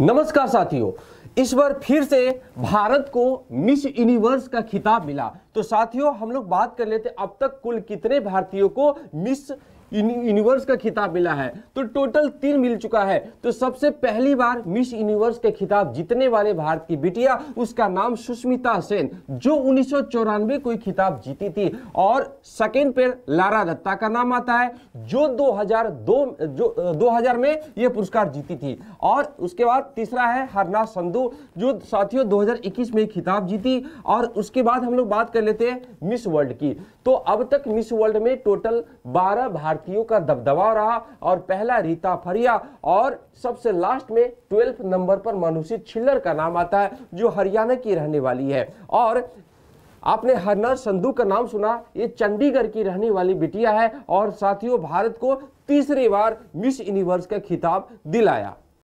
नमस्कार साथियों इस बार फिर से भारत को मिस यूनिवर्स का खिताब मिला तो साथियों हम लोग बात कर लेते अब तक कुल कितने भारतीयों को मिस यूनिवर्स का खिताब मिला है तो टोटल तीन मिल चुका है तो सबसे पहली बार मिस यूनिवर्स के खिताब जीतने वाले भारत की बिटिया उसका नाम सुष्मिता सेन जो उन्नीस कोई खिताब जीती थी और सेकेंड पेयर लारा दत्ता का नाम आता है जो 2002 जो 2000 में यह पुरस्कार जीती थी और उसके बाद तीसरा है हरना संधु जो साथियों 2021 में खिताब जीती और उसके बाद हम लोग बात कर लेते हैं मिस वर्ल्ड की तो अब तक मिस वर्ल्ड में टोटल बारह भारत भारतीयों का दबदबा रहा और पहला रीता फरिया और सबसे लास्ट में ट्वेल्थ नंबर पर मनुषी छिल्लर का नाम आता है जो हरियाणा की रहने वाली है और आपने हरनर संधू का नाम सुना ये चंडीगढ़ की रहने वाली बिटिया है और साथियों भारत को तीसरी बार मिस यूनिवर्स का खिताब दिलाया